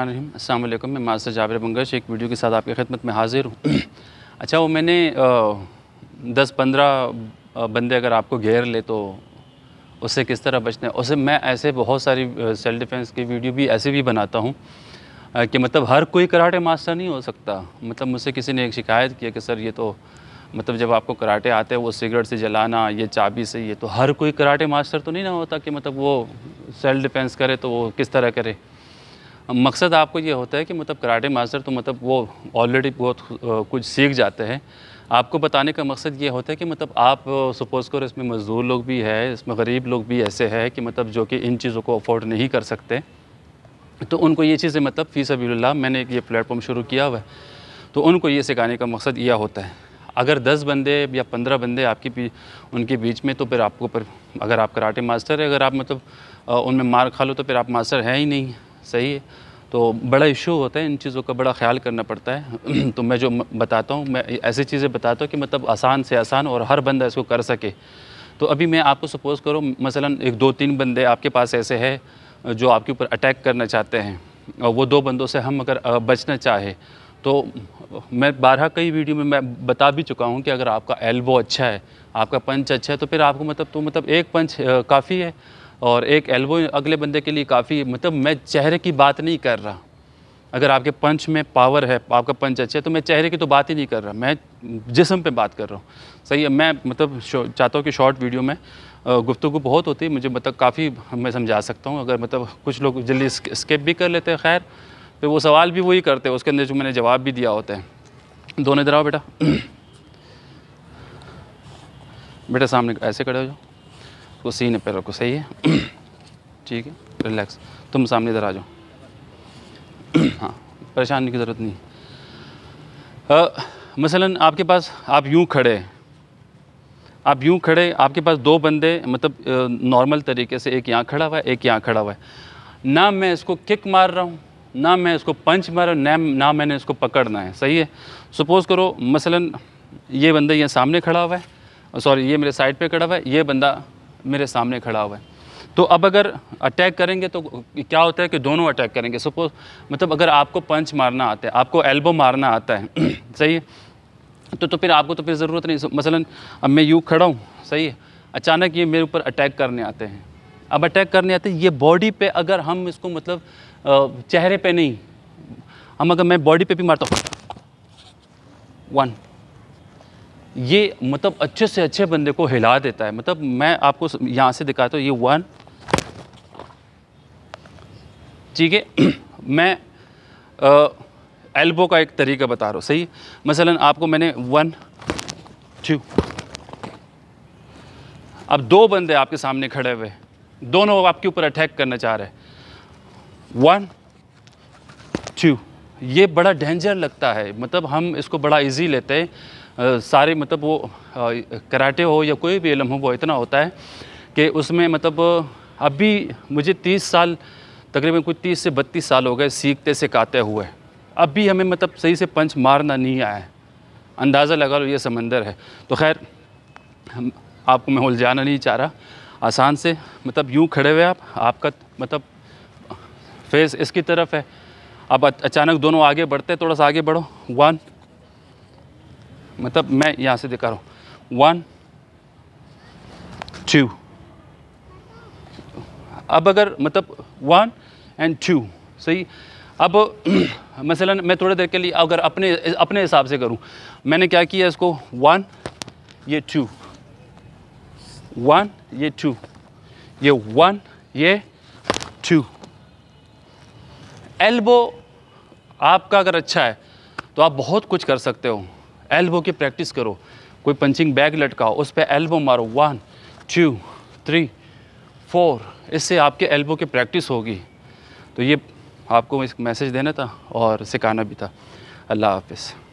अस्सलाम मैं मास्टर जाबिर बंगश एक वीडियो के साथ आपकी खिदमत में हाज़िर हूँ अच्छा वो मैंने दस पंद्रह बंदे अगर आपको घेर ले तो उससे किस तरह बचना है उसे मैं ऐसे बहुत सारी सेल्फ डिफेंस की वीडियो भी ऐसे भी बनाता हूँ कि मतलब हर कोई कराटे मास्टर नहीं हो सकता मतलब मुझसे किसी ने एक शिकायत किया कि सर ये तो मतलब जब आपको कराटे आते हैं वो सिगरेट से जलाना ये चाबी से ये तो हर कोई कराटे मास्टर तो नहीं ना होता कि मतलब वो सेल्फ डिफेंस करे तो वो किस तरह करे मकसद आपको ये होता है कि मतलब कराटे मास्टर तो मतलब वो ऑलरेडी बहुत कुछ सीख जाते हैं आपको बताने का मकसद ये होता है कि मतलब आप सपोज़ करो इसमें मज़दूर लोग भी है इसमें गरीब लोग भी ऐसे हैं कि मतलब जो कि इन चीज़ों को अफोर्ड नहीं कर सकते तो उनको ये चीज़ें मतलब फीस सबील्ला मैंने ये प्लेटफॉर्म शुरू किया हुआ है तो उनको ये सिखाने का मकसद यह होता है अगर दस बंदे या पंद्रह बंदे आपके बीच उनके बीच में तो फिर आपको पर अगर आप कराटे मास्टर है अगर आप मतलब उनमें मार खा लो तो फिर आप मास्टर हैं ही नहीं सही है तो बड़ा इशू होता है इन चीज़ों का बड़ा ख्याल करना पड़ता है तो मैं जो बताता हूँ मैं ऐसी चीज़ें बताता हूँ कि मतलब आसान से आसान और हर बंदा इसको कर सके तो अभी मैं आपको सपोज़ करो मसलन एक दो तीन बंदे आपके पास ऐसे हैं जो आपके ऊपर अटैक करना चाहते हैं और वो दो बंदों से हम अगर बचना चाहे तो मैं बारह कई वीडियो में मैं बता भी चुका हूँ कि अगर आपका एल्बो अच्छा है आपका पंच अच्छा है तो फिर आपको मतलब तो मतलब एक पंच काफ़ी है और एक एल्बो अगले बंदे के लिए काफ़ी मतलब मैं चेहरे की बात नहीं कर रहा अगर आपके पंच में पावर है आपका पंच अच्छा है तो मैं चेहरे की तो बात ही नहीं कर रहा मैं जिसम पे बात कर रहा हूँ सही है मैं मतलब चाहता हूँ कि शॉर्ट वीडियो में गुफ्तु बहुत होती है मुझे मतलब काफ़ी मैं समझा सकता हूँ अगर मतलब कुछ लोग जल्दी स्केप भी कर लेते हैं खैर फिर तो वो सवाल भी वही करते हैं उसके अंदर जो मैंने जवाब भी दिया होता है दोनों इधर आओ बेटा बेटा सामने ऐसे खड़े हो जाओ उसको सीने पर रखो सही है ठीक है रिलैक्स तुम सामने इधर आ जाओ हाँ परेशान की ज़रूरत नहीं आ, मसलन आपके पास आप यूँ खड़े हैं आप यूँ खड़े आपके पास दो बंदे मतलब नॉर्मल तरीके से एक यहाँ खड़ा हुआ है एक यहाँ खड़ा हुआ है ना मैं इसको किक मार रहा हूँ ना मैं इसको पंच मार रहा ना ना मैंने इसको पकड़ना है सही है सपोज़ करो मसलन ये बंदा यहाँ सामने खड़ा हुआ है सॉरी ये मेरे साइड पे खड़ा हुआ है ये बंदा मेरे सामने खड़ा हुआ है तो अब अगर अटैक करेंगे तो क्या होता है कि दोनों अटैक करेंगे सपोज मतलब अगर आपको पंच मारना आता है आपको एल्बो मारना आता है सही है तो तो फिर आपको तो फिर ज़रूरत नहीं मसलन अब मैं यूँ खड़ा हूँ सही है अचानक ये मेरे ऊपर अटैक करने आते हैं अब अटैक करने आते हैं ये बॉडी पे अगर हम इसको मतलब चेहरे पे नहीं हम अगर मैं बॉडी पे भी मारता हूँ वन ये मतलब अच्छे से अच्छे बंदे को हिला देता है मतलब मैं आपको यहाँ से दिखाता हूँ ये वन ठीक है मैं आ, एल्बो का एक तरीका बता रहा हूँ सही मसलन आपको मैंने वन टू अब दो बंदे आपके सामने खड़े हुए दोनों आपके ऊपर अटैक करना चाह रहे वन टू ये बड़ा डेंजर लगता है मतलब हम इसको बड़ा इजी लेते हैं सारे मतलब वो कराटे हो या कोई भी इलम हो वो इतना होता है कि उसमें मतलब अभी मुझे तीस साल तकरीबन कुछ तीस से बत्तीस साल हो गए सीखते सिखाते हुए अब भी हमें मतलब सही से पंच मारना नहीं आया है अंदाज़ा लगा लो ये समंदर है तो खैर हम आपको मैं उलझाना नहीं चाह रहा आसान से मतलब यूँ खड़े हुए आप आपका मतलब फेस इसकी तरफ है अब अचानक दोनों आगे बढ़ते थोड़ा सा आगे बढ़ो वन मतलब मैं यहाँ से दिखा रहा हूँ वन टू अब अगर मतलब वन एंड टू सही अब मसलन मैं थोड़ी देर के लिए अगर अपने अपने हिसाब से करूँ मैंने क्या किया इसको वन ये टू वन ये टू ये वन ये टू एल्बो आपका अगर अच्छा है तो आप बहुत कुछ कर सकते हो एल्बो की प्रैक्टिस करो कोई पंचिंग बैग लटकाओ उस पर एल्बो मारो वन टू थ्री फोर इससे आपके एल्बो की प्रैक्टिस होगी तो ये आपको मैसेज देना था और सिखाना भी था अल्लाह हाफिज़